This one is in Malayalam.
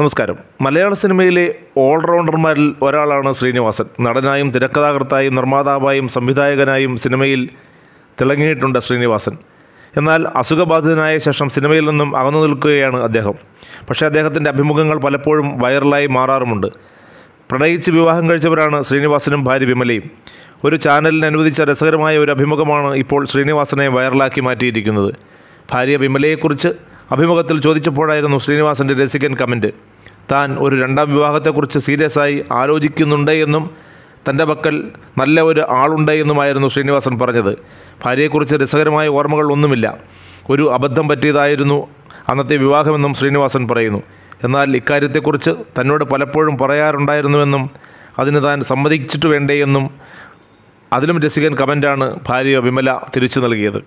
നമസ്കാരം മലയാള സിനിമയിലെ ഓൾറൗണ്ടർമാരിൽ ഒരാളാണ് ശ്രീനിവാസൻ നടനായും തിരക്കഥാകൃത്തായും നിർമ്മാതാവായും സംവിധായകനായും സിനിമയിൽ തിളങ്ങിയിട്ടുണ്ട് ശ്രീനിവാസൻ എന്നാൽ അസുഖബാധിതനായ ശേഷം സിനിമയിൽ നിന്നും അകന്നു നിൽക്കുകയാണ് അദ്ദേഹം പക്ഷേ അദ്ദേഹത്തിൻ്റെ അഭിമുഖങ്ങൾ പലപ്പോഴും വൈറലായി മാറാറുമുണ്ട് പ്രണയിച്ച് വിവാഹം കഴിച്ചവരാണ് ശ്രീനിവാസനും ഭാര്യ വിമലയും ഒരു ചാനലിന് അനുവദിച്ച രസകരമായ ഒരു അഭിമുഖമാണ് ഇപ്പോൾ ശ്രീനിവാസനെ വൈറലാക്കി മാറ്റിയിരിക്കുന്നത് ഭാര്യ വിമലയെക്കുറിച്ച് അഭിമുഖത്തിൽ ചോദിച്ചപ്പോഴായിരുന്നു ശ്രീനിവാസന്റെ രസികൻ കമൻറ്റ് താൻ ഒരു രണ്ടാം വിവാഹത്തെക്കുറിച്ച് ആയി ആലോചിക്കുന്നുണ്ടേ എന്നും തൻ്റെ പക്കൽ നല്ല ഒരു ആളുണ്ടേ എന്നുമായിരുന്നു ശ്രീനിവാസൻ പറഞ്ഞത് ഭാര്യയെക്കുറിച്ച് രസകരമായ ഓർമ്മകൾ ഒന്നുമില്ല ഒരു അബദ്ധം പറ്റിയതായിരുന്നു അന്നത്തെ വിവാഹമെന്നും ശ്രീനിവാസൻ പറയുന്നു എന്നാൽ ഇക്കാര്യത്തെക്കുറിച്ച് തന്നോട് പലപ്പോഴും പറയാറുണ്ടായിരുന്നുവെന്നും അതിന് താൻ സമ്മതിച്ചിട്ട് വേണ്ടേയെന്നും എന്നും അതിലും രസികൻ കമൻ്റാണ് ഭാര്യ വിമല തിരിച്ചു നൽകിയത്